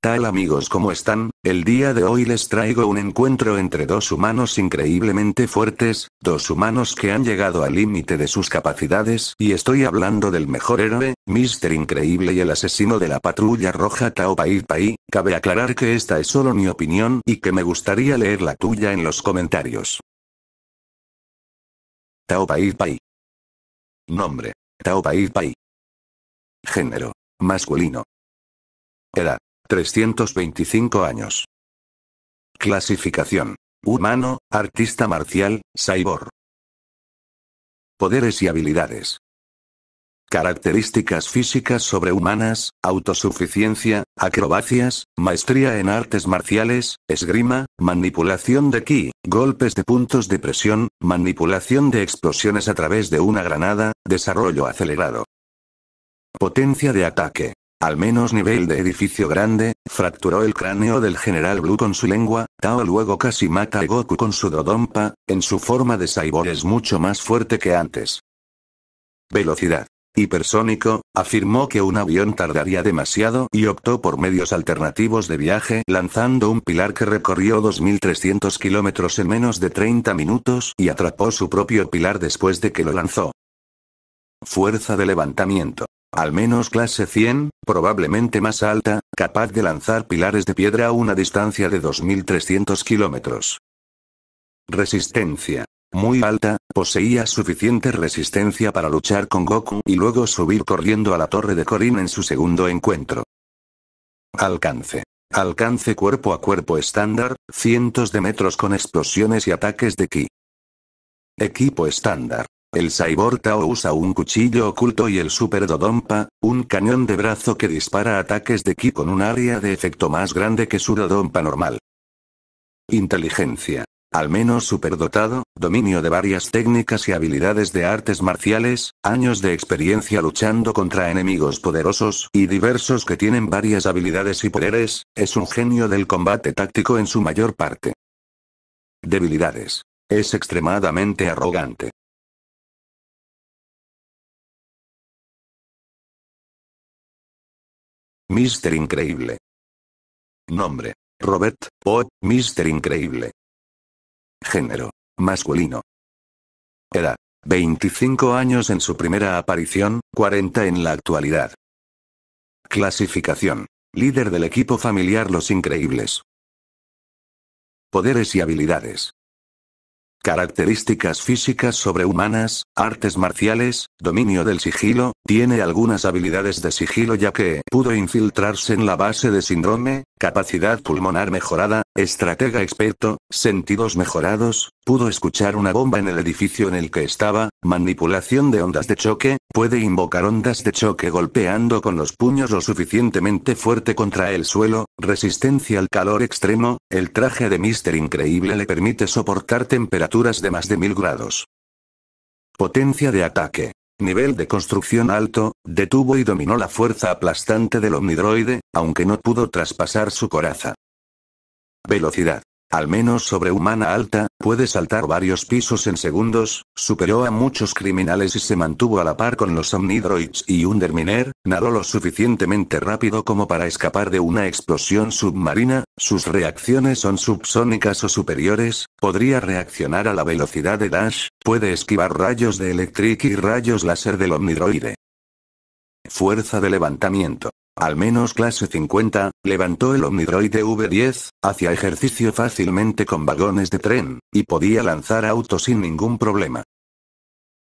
tal amigos? ¿Cómo están? El día de hoy les traigo un encuentro entre dos humanos increíblemente fuertes, dos humanos que han llegado al límite de sus capacidades, y estoy hablando del mejor héroe, Mr. Increíble y el asesino de la patrulla roja Tao Pai Pai, cabe aclarar que esta es solo mi opinión y que me gustaría leer la tuya en los comentarios. Tao Pai Pai. Nombre. Tao Pai Pai. Género. Masculino. Edad. 325 años. Clasificación. Humano, artista marcial, cyborg. Poderes y habilidades. Características físicas sobrehumanas, autosuficiencia, acrobacias, maestría en artes marciales, esgrima, manipulación de ki, golpes de puntos de presión, manipulación de explosiones a través de una granada, desarrollo acelerado. Potencia de ataque. Al menos nivel de edificio grande, fracturó el cráneo del general Blue con su lengua, Tao luego casi mata a Goku con su Dodompa, en su forma de cyborg es mucho más fuerte que antes. Velocidad. Hipersónico, afirmó que un avión tardaría demasiado y optó por medios alternativos de viaje lanzando un pilar que recorrió 2.300 kilómetros en menos de 30 minutos y atrapó su propio pilar después de que lo lanzó. Fuerza de levantamiento. Al menos clase 100, probablemente más alta, capaz de lanzar pilares de piedra a una distancia de 2.300 kilómetros. Resistencia. Muy alta, poseía suficiente resistencia para luchar con Goku y luego subir corriendo a la torre de Korin en su segundo encuentro. Alcance. Alcance cuerpo a cuerpo estándar, cientos de metros con explosiones y ataques de ki. Equipo estándar. El Cyborg Tao usa un cuchillo oculto y el Super Dodompa, un cañón de brazo que dispara ataques de ki con un área de efecto más grande que su Dodompa normal. Inteligencia. Al menos superdotado, dominio de varias técnicas y habilidades de artes marciales, años de experiencia luchando contra enemigos poderosos y diversos que tienen varias habilidades y poderes, es un genio del combate táctico en su mayor parte. Debilidades. Es extremadamente arrogante. Mr. Increíble. Nombre. Robert o, Mister Increíble. Género. Masculino. Edad. 25 años en su primera aparición, 40 en la actualidad. Clasificación. Líder del equipo familiar Los Increíbles. Poderes y habilidades. Características físicas sobrehumanas, artes marciales, dominio del sigilo, tiene algunas habilidades de sigilo ya que pudo infiltrarse en la base de síndrome, capacidad pulmonar mejorada, Estratega experto, sentidos mejorados, pudo escuchar una bomba en el edificio en el que estaba, manipulación de ondas de choque, puede invocar ondas de choque golpeando con los puños lo suficientemente fuerte contra el suelo, resistencia al calor extremo, el traje de Mister Increíble le permite soportar temperaturas de más de 1000 grados. Potencia de ataque. Nivel de construcción alto, detuvo y dominó la fuerza aplastante del omnidroide, aunque no pudo traspasar su coraza. Velocidad. Al menos sobrehumana alta, puede saltar varios pisos en segundos, superó a muchos criminales y se mantuvo a la par con los Omnidroids y Underminer, nadó lo suficientemente rápido como para escapar de una explosión submarina, sus reacciones son subsónicas o superiores, podría reaccionar a la velocidad de Dash, puede esquivar rayos de Electric y rayos láser del Omnidroide. Fuerza de levantamiento al menos clase 50, levantó el Omnidroide V10, hacia ejercicio fácilmente con vagones de tren, y podía lanzar autos sin ningún problema.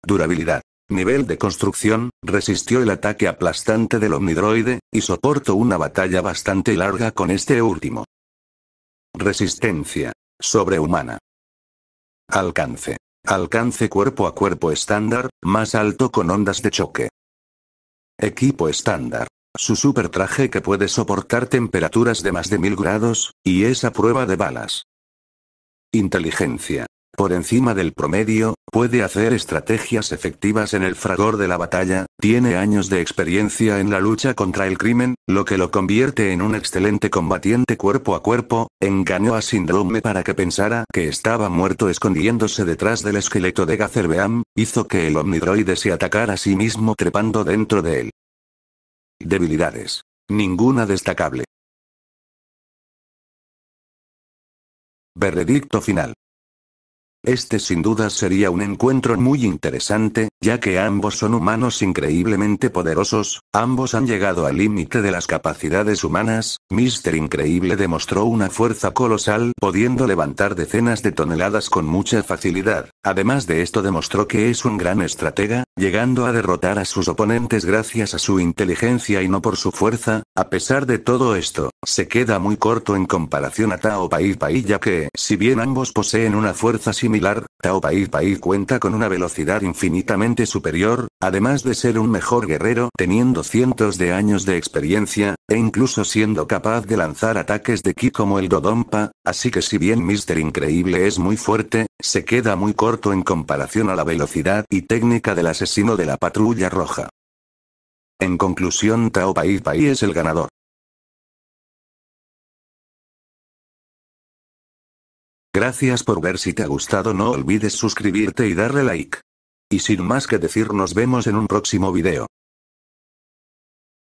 Durabilidad. Nivel de construcción, resistió el ataque aplastante del Omnidroide, y soportó una batalla bastante larga con este último. Resistencia. Sobrehumana. Alcance. Alcance cuerpo a cuerpo estándar, más alto con ondas de choque. Equipo estándar. Su super traje que puede soportar temperaturas de más de mil grados, y es a prueba de balas. Inteligencia. Por encima del promedio, puede hacer estrategias efectivas en el fragor de la batalla, tiene años de experiencia en la lucha contra el crimen, lo que lo convierte en un excelente combatiente cuerpo a cuerpo, engañó a Syndrome para que pensara que estaba muerto escondiéndose detrás del esqueleto de Gazerbeam, hizo que el omnidroide se atacara a sí mismo trepando dentro de él. Debilidades. Ninguna destacable. Veredicto final. Este sin duda sería un encuentro muy interesante, ya que ambos son humanos increíblemente poderosos, ambos han llegado al límite de las capacidades humanas, Mister Increíble demostró una fuerza colosal pudiendo levantar decenas de toneladas con mucha facilidad. Además de esto demostró que es un gran estratega, llegando a derrotar a sus oponentes gracias a su inteligencia y no por su fuerza. A pesar de todo esto, se queda muy corto en comparación a Tao Pai Pai ya que, si bien ambos poseen una fuerza similar, Tao Pai Pai cuenta con una velocidad infinitamente superior, además de ser un mejor guerrero teniendo cientos de años de experiencia, e incluso siendo capaz de lanzar ataques de ki como el Dodonpa, así que si bien Mr. Increíble es muy fuerte, se queda muy corto en comparación a la velocidad y técnica del asesino de la patrulla roja. En conclusión Tao Pai Pai es el ganador. Gracias por ver si te ha gustado no olvides suscribirte y darle like. Y sin más que decir nos vemos en un próximo video.